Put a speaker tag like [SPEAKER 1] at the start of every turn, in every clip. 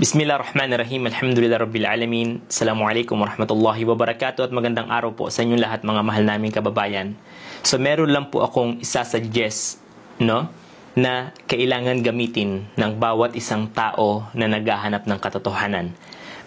[SPEAKER 1] Bismillahirrahmanirrahim. Alhamdulillah Rabbil Alamin. Assalamualaikum warahmatullahi wabarakatuh at magandang araw po sa inyong lahat mga mahal naming kababayan. So meron lang po akong isa suggest, no? Na kailangan gamitin ng bawat isang tao na naghahanap ng katotohanan.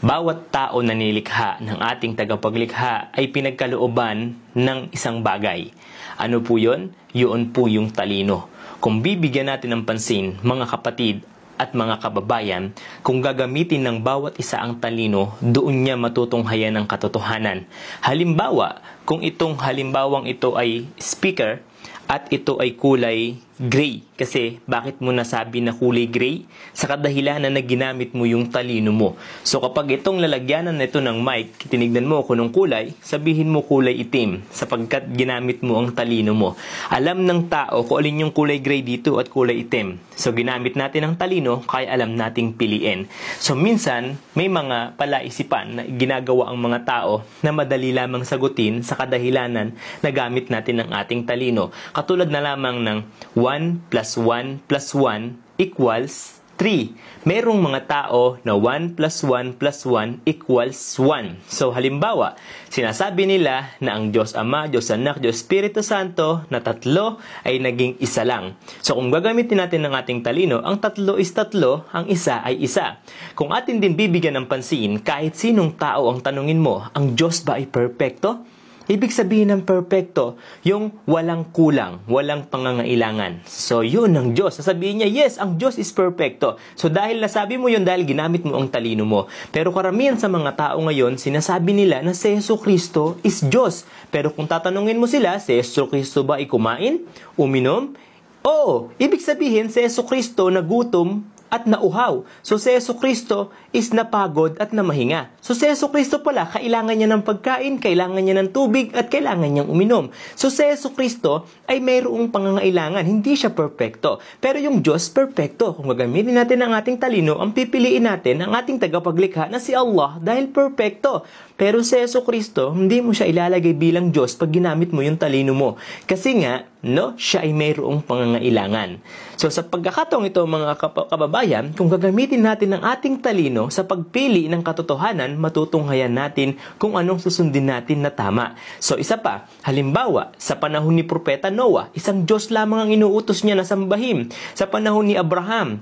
[SPEAKER 1] Bawat tao na nilikha ng ating tagapaglikha ay pinagkalooban ng isang bagay. Ano po yun? Yun po yung talino. Kung bibigyan natin ng pansin, mga kapatid, at mga kababayan, kung gagamitin ng bawat isa ang talino, doon niya matutunghayan ang katotohanan. Halimbawa, kung itong halimbawang ito ay speaker at ito ay kulay gray. Kasi bakit mo nasabi na kulay gray? Sa kadahilanan na ginamit mo yung talino mo. So kapag itong lalagyanan nito ng mic, tinignan mo kung anong kulay, sabihin mo kulay itim sapagkat ginamit mo ang talino mo. Alam ng tao kung alin yung kulay gray dito at kulay itim. So ginamit natin ang talino kaya alam nating piliin. So minsan may mga palaisipan na ginagawa ang mga tao na madali lamang sagutin sa kadahilanan na gamit natin ang ating talino. Katulad na lamang ng 1 1 plus 1 plus 1 equals 3. Merong mga tao na 1 plus 1 plus 1 equals 1. So halimbawa, sinasabi nila na ang Diyos Ama, Diyos Anak, Diyos Espiritu Santo na tatlo ay naging isa lang. So kung gagamitin natin ng ating talino, ang tatlo is tatlo, ang isa ay isa. Kung atin din bibigyan ng pansin, kahit sinong tao ang tanungin mo, ang Diyos ba ay perpekto? Ibig sabihin ng perfecto, yung walang kulang, walang pangangailangan. So, yun ang Diyos. Sasabihin niya, yes, ang Diyos is perfecto. So, dahil nasabi mo yun, dahil ginamit mo ang talino mo. Pero karamihan sa mga tao ngayon, sinasabi nila na si Yeso Kristo is Diyos. Pero kung tatanungin mo sila, si Yeso Kristo ba ay kumain, uminom? Oo, ibig sabihin si Yeso Kristo nagutom at nauhaw. So si Yeso Kristo is napagod at namahinga. So si Yeso Kristo pala, kailangan niya ng pagkain, kailangan niya ng tubig, at kailangan niyang uminom. So si Yeso Kristo ay mayroong pangangailangan, hindi siya perpekto. Pero yung Diyos, perpekto. Kung gagamitin natin ang ating talino, ang pipiliin natin ang ating tagapaglikha na si Allah dahil perpekto. Pero si Yeso Kristo, hindi mo siya ilalagay bilang Diyos pag ginamit mo yung talino mo. Kasi nga, no? Siya ay mayroong pangangailangan. So sa pagkakataong ito mga kababayan, kung gagamitin natin ang ating talino sa pagpili ng katotohanan, matutunghayan natin kung anong susundin natin na tama. So isa pa, halimbawa, sa panahon ni Propeta Noah, isang Diyos lamang ang inuutos niya na sambahin. Sa panahon ni Abraham,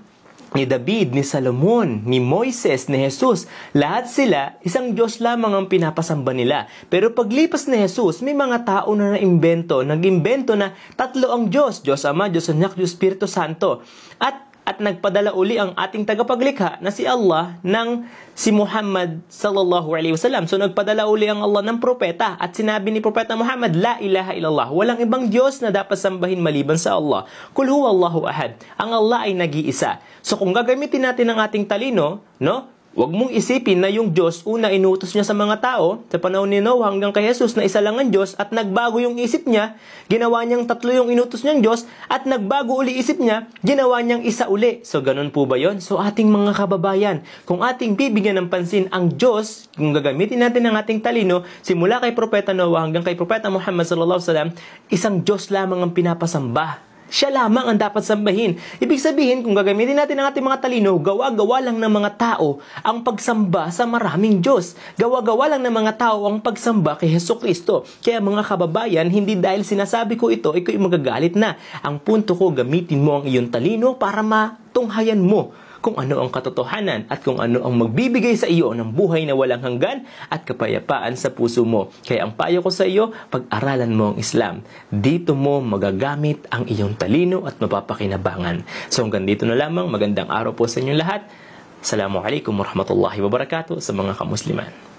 [SPEAKER 1] ni David, ni Salomon, ni Moises, ni Jesus, lahat sila, isang Diyos lamang ang pinapasamba nila. Pero paglipas ni Jesus, may mga tao na naimbento, nag-imbento na tatlo ang Diyos, Diyos Ama, Diyos Anak, Diyos Espiritu Santo. At at nagpadala uli ang ating tagapaglikha na si Allah ng si Muhammad sallallahu alaihi wasallam. So nagpadala uli ang Allah ng propeta at sinabi ni propeta Muhammad, La ilaha illallah. Walang ibang Diyos na dapat sambahin maliban sa Allah. Kul huwa Allahu ahad. Ang Allah ay nag-iisa. So kung gagamitin natin ang ating talino, no? Huwag mong isipin na yung Diyos una inutos niya sa mga tao sa panahon ni Noah hanggang kay Jesus na isa lang ang Diyos at nagbago yung isip niya, ginawa niyang tatlo yung inutos niyang Diyos at nagbago uli isip niya, ginawa niyang isa uli. So ganun po ba yon? So ating mga kababayan, kung ating bibigyan ng pansin ang Diyos, kung gagamitin natin ang ating talino, simula kay Propeta Noah hanggang kay Propeta Muhammad sallallahu alaihi wasallam, isang Diyos lamang ang pinapasamba. Siya lamang ang dapat sambahin. Ibig sabihin, kung gagamitin natin ang ating mga talino, gawa-gawa lang ng mga tao ang pagsamba sa maraming Diyos. Gawa-gawa lang ng mga tao ang pagsamba kay Heso Kristo. Kaya mga kababayan, hindi dahil sinasabi ko ito, ikaw magagalit na. Ang punto ko, gamitin mo ang iyong talino para matunghayan mo kung ano ang katotohanan at kung ano ang magbibigay sa iyo ng buhay na walang hanggan at kapayapaan sa puso mo. Kaya ang payo ko sa iyo, pag-aralan mo ang Islam. Dito mo magagamit ang iyong talino at mapapakinabangan. So hanggang dito na lamang, magandang araw po sa inyong lahat. Assalamualaikum warahmatullahi wabarakatuh sa mga kamusliman.